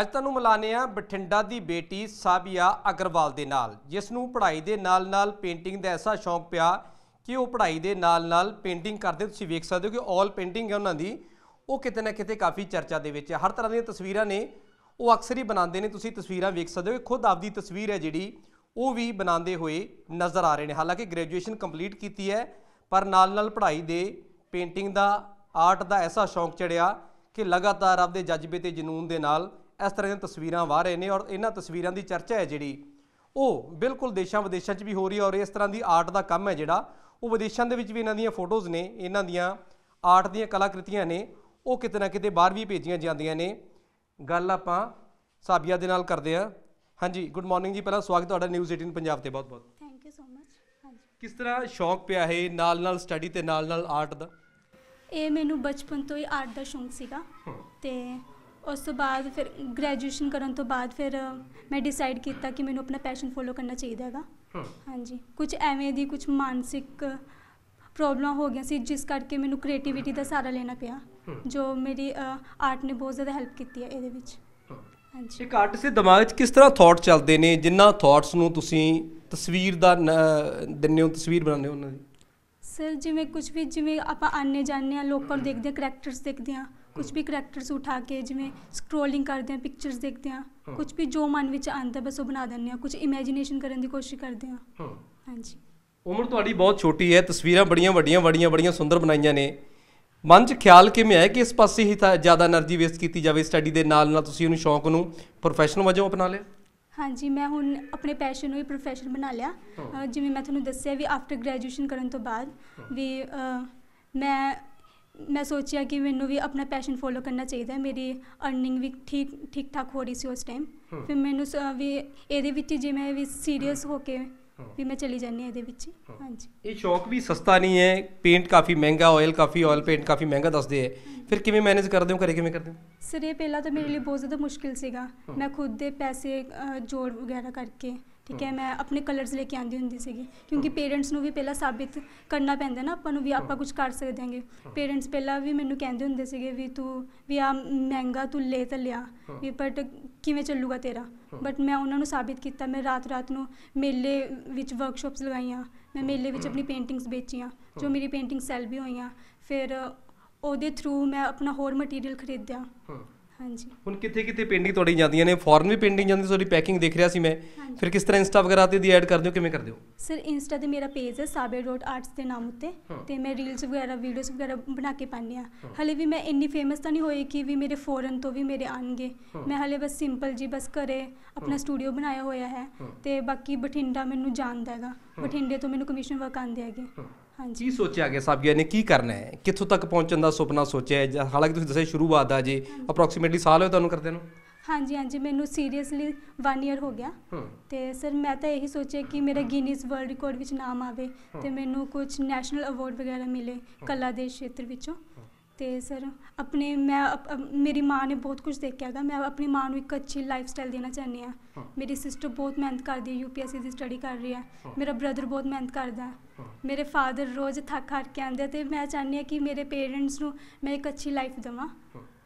ਅੱਜ ਤੁਹਾਨੂੰ ਮਿਲਾਨੇ ਆ ਬਠਿੰਡਾ ਦੀ ਬੇਟੀ ਸਾਬੀਆ ਅਗਰਵਾਲ ਦੇ ਨਾਲ ਜਿਸ ਨੂੰ ਪੜ੍ਹਾਈ ਦੇ ਨਾਲ-ਨਾਲ ਪੇਂਟਿੰਗ ਦਾ ਐਸਾ ਸ਼ੌਂਕ ਪਿਆ ਕਿ ਉਹ ਪੜ੍ਹਾਈ ਦੇ ਨਾਲ-ਨਾਲ ਪੇਂਟਿੰਗ ਕਰਦੇ ਤੁਸੀਂ ਵੇਖ ਸਕਦੇ ਹੋ ਕਿ ਆਲ ਪੇਂਟਿੰਗ ਹੈ ਉਹਨਾਂ ਦੀ ਉਹ ਕਿਤੇ ਨਾ ਕਿਤੇ ਕਾਫੀ ਚਰਚਾ ਦੇ ਵਿੱਚ ਹੈ ਹਰ ਤਰ੍ਹਾਂ ਦੀਆਂ ਤਸਵੀਰਾਂ ਨੇ ਉਹ ਅਕਸਰ ਹੀ ਬਣਾਉਂਦੇ ਨੇ ਤੁਸੀਂ ਤਸਵੀਰਾਂ ਵੇਖ ਸਕਦੇ ਹੋ ਖੁਦ ਆਪਦੀ ਤਸਵੀਰ ਹੈ ਜਿਹੜੀ ਉਹ ਵੀ ਬਣਾਉਂਦੇ ਹੋਏ ਨਜ਼ਰ ਆ ਰਹੇ ਨੇ ਹਾਲਾਂਕਿ ਗ੍ਰੈਜੂਏਸ਼ਨ ਕੰਪਲੀਟ ਕੀਤੀ ਹੈ ਪਰ ਨਾਲ-ਨਾਲ ਪੜ੍ਹਾਈ ਦੇ ਪੇਂਟਿੰਗ ਦਾ ਆਰਟ ਦਾ ਐਸਾ ਸ਼ੌਂਕ ਚੜਿਆ ਕਿ ਲਗਾਤਾਰ ਆਪਦੇ ਜਜ਼ਬੇ ਤੇ ਜਨੂਨ ਦੇ ਨਾਲ ਇਸ ਤਰ੍ਹਾਂ ਦੀਆਂ ਤਸਵੀਰਾਂ ਵਾਹ ਰਹੇ ਨੇ ਔਰ ਇਹਨਾਂ ਤਸਵੀਰਾਂ ਦੀ ਚਰਚਾ ਹੈ ਜਿਹੜੀ ਉਹ ਬਿਲਕੁਲ ਦੇਸ਼ਾਂ ਵਿਦੇਸ਼ਾਂ 'ਚ ਵੀ ਹੋ ਰਹੀ ਹੈ ਔਰ ਇਸ ਤਰ੍ਹਾਂ ਦੀ ਆਰਟ ਦਾ ਕੰਮ ਹੈ ਜਿਹੜਾ ਉਹ ਵਿਦੇਸ਼ਾਂ ਦੇ ਵਿੱਚ ਵੀ ਇਹਨਾਂ ਦੀਆਂ ਫੋਟੋਜ਼ ਨੇ ਇਹਨਾਂ ਦੀਆਂ ਆਰਟ ਦੀਆਂ ਕਲਾਕ੍ਰਿਤੀਆਂ ਨੇ ਉਹ ਕਿਤੇ ਨਾ ਕਿਤੇ ਬਾਹਰ ਵੀ ਭੇਜੀਆਂ ਜਾਂਦੀਆਂ ਨੇ ਗੱਲ ਆਪਾਂ ਸਾਬੀਆ ਦੇ ਨਾਲ ਕਰਦੇ ਆ ਹਾਂਜੀ ਗੁੱਡ ਮਾਰਨਿੰਗ ਜੀ ਪਹਿਲਾਂ ਸਵਾਗਤ ਤੁਹਾਡਾ ਨਿਊਜ਼ 18 ਪੰਜਾਬ ਤੇ ਬਹੁਤ-ਬਹੁਤ ਥੈਂਕ ਯੂ ਸੋ ਮਚ ਹਾਂਜੀ ਕਿਸ ਤਰ੍ਹਾਂ ਸ਼ੌਂਕ ਪਿਆ ਹੈ ਨਾਲ-ਨਾਲ ਸਟੱਡੀ ਤੇ ਨਾਲ-ਨਾਲ ਆਰਟ ਦਾ ਇਹ ਮੈਨੂੰ ਬਚਪਨ ਤੋਂ ਹੀ ਆਰਟ ਦਾ ਸ਼ੌਂਕ ਸੀਗਾ ਤੇ ਉਸ ਤੋਂ ਬਾਅਦ ਫਿਰ ਗ੍ਰੈਜੂਏਸ਼ਨ ਕਰਨ ਤੋਂ ਬਾਅਦ ਫਿਰ ਮੈਂ ਡਿਸਾਈਡ ਕੀਤਾ ਕਿ ਮੈਨੂੰ ਆਪਣਾ ਪੈਸ਼ਨ ਫੋਲੋ ਕਰਨਾ ਚਾਹੀਦਾ ਹੈਗਾ ਹਾਂਜੀ ਕੁਝ ਐਵੇਂ ਦੀ ਕੁਝ ਮਾਨਸਿਕ ਪ੍ਰੋਬਲਮਾਂ ਹੋ ਗਈਆਂ ਸੀ ਜਿਸ ਕਰਕੇ ਮੈਨੂੰ ਕ੍ਰੀਏਟੀਵਿਟੀ ਦਾ ਸਹਾਰਾ ਲੈਣਾ ਪਿਆ ਜੋ ਮੇਰੀ ਆਰਟ ਨੇ ਬਹੁਤ ਜ਼ਿਆਦਾ ਹੈਲਪ ਕੀਤੀ ਹੈ ਇਹਦੇ ਵਿੱਚ ਹਾਂਜੀ ਇੱਕ ਆਰਟਿਸਟ ਦੇ ਦਿਮਾਗ 'ਚ ਕਿਸ ਤਰ੍ਹਾਂ ਥਾਟ ਚੱਲਦੇ ਨੇ ਜਿੰਨਾ ਥਾਟਸ ਨੂੰ ਤੁਸੀਂ ਤਸਵੀਰ ਦਾ ਦਿੰਨੇ ਹੋ ਤਸਵੀਰ ਬਣਾਉਂਦੇ ਹੋ ਉਹਨਾਂ ਦੀ ਸਰ ਜਿਵੇਂ ਕੁਝ ਵੀ ਜਿਵੇਂ ਆਪਾਂ ਆਨੇ ਜਾਣਦੇ ਆ ਲੋਕਾਂ ਨੂੰ ਦੇਖਦੇ ਆ ਕੈਰੈਕਟਰਸ ਦੇਖਦੇ ਆ ਕੁਝ ਵੀ ਕੈਰੈਕਟਰਸ ਉਠਾ ਕੇ ਜਿਵੇਂ ਸਕਰੋਲਿੰਗ ਕਰਦੇ ਆ ਪਿਕਚਰਸ ਦੇਖਦੇ ਆ ਕੁਝ ਵੀ ਜੋ ਮਨ ਵਿੱਚ ਆਂਦਾ ਬਸ ਉਹ ਬਣਾ ਦਿੰਦੇ ਆ ਕੁਝ ਇਮੇਜਿਨੇਸ਼ਨ ਕਰਨ ਦੀ ਕੋਸ਼ਿਸ਼ ਕਰਦੇ ਆ ਹਾਂਜੀ ਉਮਰ ਤੁਹਾਡੀ ਬਹੁਤ ਛੋਟੀ ਹੈ ਤਸਵੀਰਾਂ ਬੜੀਆਂ ਵੱਡੀਆਂ ਵੱਡੀਆਂ ਬੜੀਆਂ ਸੁੰਦਰ ਬਣਾਈਆਂ ਨੇ ਮਨ 'ਚ ਖਿਆਲ ਕਿਵੇਂ ਆਇਆ ਕਿ ਇਸ ਪਾਸੇ ਹੀ ਤਾਂ ਜ਼ਿਆਦਾ એનર્ਜੀ ਵੇਸਟ ਕੀਤੀ ਜਾਵੇ ਸਟੱਡੀ ਦੇ ਨਾਲ ਨਾਲ ਤੁਸੀਂ ਉਹਨੂੰ ਸ਼ੌਂਕ ਨੂੰ ਪ੍ਰੋਫੈਸ਼ਨ ਵਜੋਂ ਅਪਣਾ ਲਿਆ ਹਾਂਜੀ ਮੈਂ ਹੁਣ ਆਪਣੇ ਪੈਸ਼ਨ ਨੂੰ ਹੀ ਪ੍ਰੋਫੈਸ਼ਨ ਬਣਾ ਲਿਆ ਜਿਵੇਂ ਮੈਂ ਤੁਹਾਨੂੰ ਦੱਸਿਆ ਵੀ ਆਫਟਰ ਗ੍ਰੈਜੂਏਸ਼ਨ ਕਰਨ ਤੋਂ ਬਾਅਦ ਵੀ ਮੈਂ ਮੈਂ ਸੋਚਿਆ ਕਿ ਮੈਨੂੰ ਵੀ ਆਪਣਾ ਪੈਸ਼ਨ ਫੋਲੋ ਕਰਨਾ ਚਾਹੀਦਾ ਹੈ ਮੇਰੀ ਅਰਨਿੰਗ ਵੀ ਠੀਕ ਠੀਕ ਠਾਕ ਹੋ ਰਹੀ ਸੀ ਉਸ ਟਾਈਮ ਫਿਰ ਮੈਨੂੰ ਵੀ ਇਹਦੇ ਵਿੱਚ ਜੇ ਮੈਂ ਵੀ ਸੀਰੀਅਸ ਹੋ ਕੇ ਵੀ ਮੈਂ ਚਲੀ ਜਾਣੀ ਹੈ ਇਹਦੇ ਵਿੱਚ ਹਾਂਜੀ ਇਹ ਸ਼ੌਕ ਵੀ ਸਸਤਾ ਨਹੀਂ ਹੈ ਪੇਂਟ ਕਾਫੀ ਮਹਿੰਗਾ ਆਇਲ ਕਾਫੀ ਆਇਲ ਪੇਂਟ ਕਾਫੀ ਮਹਿੰਗਾ ਦੱਸਦੇ ਹੈ ਫਿਰ ਕਿਵੇਂ ਮੈਨੇਜ ਕਰਦੇ ਹੋ ਘਰੇ ਕਿਵੇਂ ਕਰਦੇ ਹੋ ਸਰ ਇਹ ਪਹਿਲਾਂ ਤਾਂ ਮੇਰੇ ਲਈ ਬਹੁਤ ਜ਼ਿਆਦਾ ਮੁਸ਼ਕਿਲ ਸੀਗਾ ਮੈਂ ਖੁਦ ਦੇ ਪੈਸੇ ਜੋੜ ਵਗੈਰਾ ਕਰਕੇ ਠੀਕ ਹੈ ਮੈਂ ਆਪਣੇ ਕਲਰਸ ਲੈ ਕੇ ਆਂਦੀ ਹੁੰਦੀ ਸੀਗੀ ਕਿਉਂਕਿ ਪੇਰੈਂਟਸ ਨੂੰ ਵੀ ਪਹਿਲਾਂ ਸਾਬਿਤ ਕਰਨਾ ਪੈਂਦਾ ਨਾ ਆਪਾਂ ਨੂੰ ਵੀ ਆਪਾਂ ਕੁਝ ਕਰ ਸਕਦੇ ਹਾਂਗੇ ਪੇਰੈਂਟਸ ਪਹਿਲਾਂ ਵੀ ਮੈਨੂੰ ਕਹਿੰਦੇ ਹੁੰਦੇ ਸੀਗੇ ਵੀ ਤੂੰ ਵੀ ਆ ਮਹਿੰਗਾ ਤੂੰ ਲੈ ਤਾਂ ਲਿਆ ਵੀ ਬਟ ਕਿਵੇਂ ਚੱਲੂਗਾ ਤੇਰਾ ਬਟ ਮੈਂ ਉਹਨਾਂ ਨੂੰ ਸਾਬਿਤ ਕੀਤਾ ਮੈਂ ਰਾਤ-ਰਾਤ ਨੂੰ ਮੇਲੇ ਵਿੱਚ ਵਰਕਸ਼ਾਪਸ ਲਗਾਈਆਂ ਮੈਂ ਮੇਲੇ ਵਿੱਚ ਆਪਣੀ ਪੇਂਟਿੰਗਸ ਵੇਚੀਆਂ ਜੋ ਮੇਰੀ ਪੇਂਟਿੰਗ ਸੈਲ ਵੀ ਹੋਈਆਂ ਫਿਰ ਉਹਦੇ ਥਰੂ ਮੈਂ ਆਪਣਾ ਹੋਰ ਮਟੀਰੀਅਲ ਖਰੀਦਿਆ ਹਾਂਜੀ ਹੁਣ ਕਿੱਥੇ ਕਿੱਥੇ ਪੇਂਟਿੰਗ ਤੁਹਾਡੀ ਜਾਂਦੀਆਂ ਨੇ ਫੋਰਨ ਵੀ ਪੇਂਟਿੰਗ ਜਾਂਦੀ ਤੁਹਾਡੀ ਪੈਕਿੰਗ ਦੇਖ ਰਿਹਾ ਸੀ ਮੈਂ ਫਿਰ ਕਿਸ ਤਰ੍ਹਾਂ ਇੰਸਟਾ ਵਗੈਰਾ ਤੇ ਦੀ ਐਡ ਕਰਦੇ ਹੋ ਕਿਵੇਂ ਕਰਦੇ ਹੋ ਸਰ ਇੰਸਟਾ ਤੇ ਮੇਰਾ ਪੇਜ ਹੈ sabir.arts ਦੇ ਨਾਮ ਉੱਤੇ ਤੇ ਮੈਂ ਰੀਲਸ ਵਗੈਰਾ ਵੀਡੀਓਸ ਵਗੈਰਾ ਬਣਾ ਕੇ ਪਾਉਂਦੀ ਆ ਹਲੇ ਵੀ ਮੈਂ ਇੰਨੀ ਫੇਮਸ ਤਾਂ ਨਹੀਂ ਹੋਈ ਕਿ ਵੀ ਮੇਰੇ ਫੋਰਨ ਤੋਂ ਵੀ ਮੇਰੇ ਆਣਗੇ ਮੈਂ ਹਲੇ ਬਸ ਸਿੰਪਲ ਜੀ ਬਸ ਕਰੇ ਆਪਣਾ ਸਟੂਡੀਓ ਬਣਾਇਆ ਹੋਇਆ ਹੈ ਤੇ ਬਾਕੀ ਬਠਿੰਡਾ ਮੈਨੂੰ ਜਾਣਦਾ ਹੈਗਾ ਬਠਿੰਡੇ ਤੋਂ ਮੈਨੂੰ ਕਮਿਸ਼ਨ ਵਰਕ ਆਉਂਦੇ ਹੈਗੇ ਕੀ ਸੋਚਿਆ ਗਿਆ ਸਾਬੀਆ ਨੇ ਕੀ ਕਰਨਾ ਹੈ ਕਿੱਥੋਂ ਤੱਕ ਪਹੁੰਚਣ ਦਾ ਸੁਪਨਾ ਸੋਚਿਆ ਹੈ ਹਾਲਾਂਕਿ ਤੁਸੀਂ ਦੱਸਿਆ ਸ਼ੁਰੂਆਤ ਆ ਜੀ ਅਪਰੋਕਸੀਮੇਟਲੀ ਸਾਲ ਹੋਇਆ ਤੁਹਾਨੂੰ ਕਰਦੇ ਨੂੰ ਹਾਂਜੀ ਹਾਂਜੀ ਮੈਨੂੰ ਸੀਰੀਅਸਲੀ 1 ਇਅਰ ਹੋ ਗਿਆ ਤੇ ਸਰ ਮੈਂ ਤਾਂ ਇਹੀ ਸੋਚਿਆ ਕਿ ਮੇਰਾ ਗਿਨੀਜ਼ ਵਰਲਡ ਰਿਕਾਰਡ ਵਿੱਚ ਨਾਮ ਆਵੇ ਤੇ ਮੈਨੂੰ ਕੁਝ ਨੈਸ਼ਨਲ ਅਵਾਰਡ ਵਗੈਰਾ ਮਿਲੇ ਕਲਾ ਦੇ ਖੇਤਰ ਵਿੱਚੋਂ ਤੇ ਸਰ ਆਪਣੇ ਮੈਂ ਮੇਰੀ ਮਾਂ ਨੇ ਬਹੁਤ ਕੁਝ ਦੇਖਿਆ ਹੈਗਾ ਮੈਂ ਆਪਣੀ ਮਾਂ ਨੂੰ ਇੱਕ ਅੱਛੀ ਲਾਈਫ ਸਟਾਈਲ ਦੇਣਾ ਚਾਹੁੰਦੀ ਆ ਮੇਰੀ ਸਿਸਟਰ ਬਹੁਤ ਮਿਹਨਤ ਕਰਦੀ ਹੈ ਯੂਪੀਐਸਸੀ ਦੀ ਸਟੱਡੀ ਕਰ ਰਹੀ ਹੈ ਮੇਰਾ ਬ੍ਰਦਰ ਬਹੁਤ ਮਿਹਨਤ ਕਰਦਾ ਹੈ ਮੇਰੇ ਫਾਦਰ ਰੋਜ਼ ਥੱਕ ਹਾਰ ਕੇ ਆਉਂਦੇ ਤੇ ਮੈਂ ਚਾਹੁੰਦੀ ਆ ਕਿ ਮੇਰੇ ਪੇਰੈਂਟਸ ਨੂੰ ਮੈਂ ਇੱਕ ਅੱਛੀ ਲਾਈਫ ਦਵਾਂ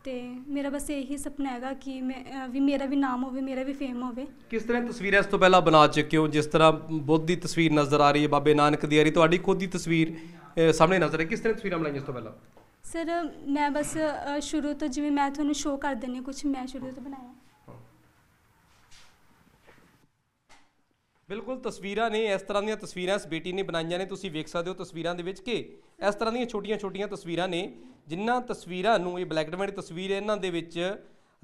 ਤੇ ਮੇਰਾ ਬਸ ਇਹੀ ਸੁਪਨਾ ਹੈਗਾ ਕਿ ਮੈਂ ਵੀ ਮੇਰਾ ਵੀ ਨਾਮ ਹੋਵੇ ਮੇਰਾ ਵੀ ਫੇਮ ਹੋਵੇ ਕਿਸ ਤਰ੍ਹਾਂ ਤਸਵੀਰ ਤਸਵੀਰਾਂ ਇਸ ਤੋਂ ਪਹਿਲਾਂ ਬਣਾ ਚੁੱਕੇ ਹੋ ਜਿਸ ਤਰ੍ਹਾਂ ਬੁੱਧ ਦੀ ਤਸਵੀਰ ਨਜ਼ਰ ਆ ਰਹੀ ਹੈ ਬਾਬੇ ਨਾਨਕ ਦੀ ਆ ਰਹੀ ਤੁਹਾਡੀ ਖੁਦ ਦੀ ਤਸਵੀਰ ਸਾਹਮਣੇ ਨਜ਼ਰ ਹੈ ਕਿਸ ਤਰ੍ਹਾਂ ਤਸਵੀਰਾਂ ਬਣਾਈਆਂ ਇਸ ਤੋਂ ਪਹਿਲਾਂ ਸਰ ਮੈਂ ਬਸ ਸ਼ੁਰੂ ਤੋਂ ਜਿਵੇਂ ਮੈਂ ਤੁਹਾਨੂੰ ਸ਼ੋਅ ਕਰ ਦਿੰਨੀ ਕੁਝ ਮੈਂ ਸ਼ੁਰੂ ਤੋਂ ਬਣਾਇਆ ਬਿਲਕੁਲ ਤਸਵੀਰਾਂ ਨੇ ਇਸ ਤਰ੍ਹਾਂ ਦੀਆਂ ਤਸਵੀਰਾਂ ਇਸ ਬੇਟੀ ਨੇ ਬਣਾਈਆਂ ਨੇ ਤੁਸੀਂ ਵੇਖ ਸਕਦੇ ਹੋ ਤਸਵੀਰਾਂ ਦੇ ਵਿੱਚ ਕਿ ਇਸ ਤਰ੍ਹਾਂ ਦੀਆਂ ਛੋਟੀਆਂ-ਛੋਟੀਆਂ ਤਸਵੀਰਾਂ ਨੇ ਜਿਨ੍ਹਾਂ ਤਸਵੀਰਾਂ ਨੂੰ ਇਹ ਬਲੈਕ ਐਂਡ ਵਾਈਟ ਤਸਵੀਰ ਇਹਨਾਂ ਦੇ ਵਿੱਚ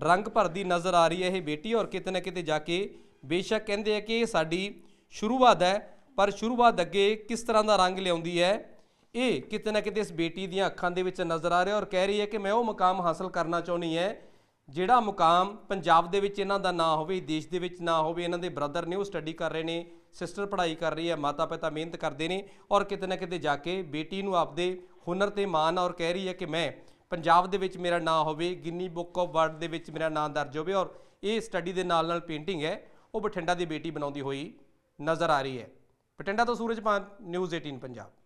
ਰੰਗ ਭਰਦੀ ਨਜ਼ਰ ਆ ਰਹੀ ਹੈ ਇਹ ਬੇਟੀ ਔਰ ਕਿਤੇ ਨਾ ਕਿਤੇ ਜਾ ਕੇ ਬੇਸ਼ੱਕ ਕਹਿੰਦੇ ਆ ਕਿ ਇਹ ਸਾਡੀ ਸ਼ੁਰੂਆਤ ਹੈ ਪਰ ਸ਼ੁਰੂਆਤ ਅੱਗੇ ਕਿਸ ਤਰ੍ਹਾਂ ਦਾ ਰੰਗ ਲਿਆਉਂਦੀ ਹੈ ਇਹ ਕਿਤੇ ਨਾ ਕਿਤੇ ਇਸ ਬੇਟੀ ਦੀਆਂ ਅੱਖਾਂ ਦੇ ਵਿੱਚ ਨਜ਼ਰ ਆ ਰਿਹਾ ਔਰ ਕਹਿ ਰਹੀ ਹੈ ਕਿ ਮੈਂ ਉਹ ਮਕਾਮ ਹਾਸਲ ਕਰਨਾ ਚਾਹੁੰਦੀ ਹੈ ਜਿਹੜਾ ਮਕਾਮ ਪੰਜਾਬ ਦੇ ਵਿੱਚ ਇਹਨਾਂ ਦਾ ਨਾਂ ਹੋਵੇ ਦੇਸ਼ ਦੇ ਵਿੱਚ ਨਾ ਹੋਵੇ ਇਹਨਾਂ ਦੇ ਬ੍ਰਦਰ ਨੇ ਉਹ ਸਟੱਡੀ ਕਰ ਰਹੇ ਨੇ ਸਿਸਟਰ ਪੜ੍ਹਾਈ ਕਰ ਰਹੀ ਹੈ ਮਾਤਾ ਪਿਤਾ ਮਿਹਨਤ ਕਰਦੇ ਨੇ ਔਰ ਕਿਤੇ ਨਾ ਕਿਤੇ ਜਾ ਕੇ ਬੇਟੀ ਨੂੰ ਆਪਦੇ ਹੁਨਰ ਤੇ ਮਾਣ ਔਰ ਕਹਿ ਰਹੀ ਹੈ ਕਿ ਮੈਂ ਪੰਜਾਬ ਦੇ ਵਿੱਚ ਮੇਰਾ ਨਾਂ ਹੋਵੇ ਗਿੰਨੀ ਬੁੱਕ ਆਫ ਵਰਲਡ ਦੇ ਵਿੱਚ ਮੇਰਾ ਨਾਂ ਦਰਜ ਹੋਵੇ ਔਰ ਇਹ ਸਟੱਡੀ ਦੇ ਨਾਲ ਨਾਲ ਪੇਂਟਿੰਗ ਹੈ ਉਹ ਬਠਿੰਡਾ ਦੀ ਬੇਟੀ ਬਣਾਉਂਦੀ ਹੋਈ ਨਜ਼ਰ ਆ ਰਹੀ ਹੈ ਬਠਿੰਡਾ ਤੋਂ ਸੂਰਜਪਾਨ ਨਿਊਜ਼ 18 ਪੰਜਾਬ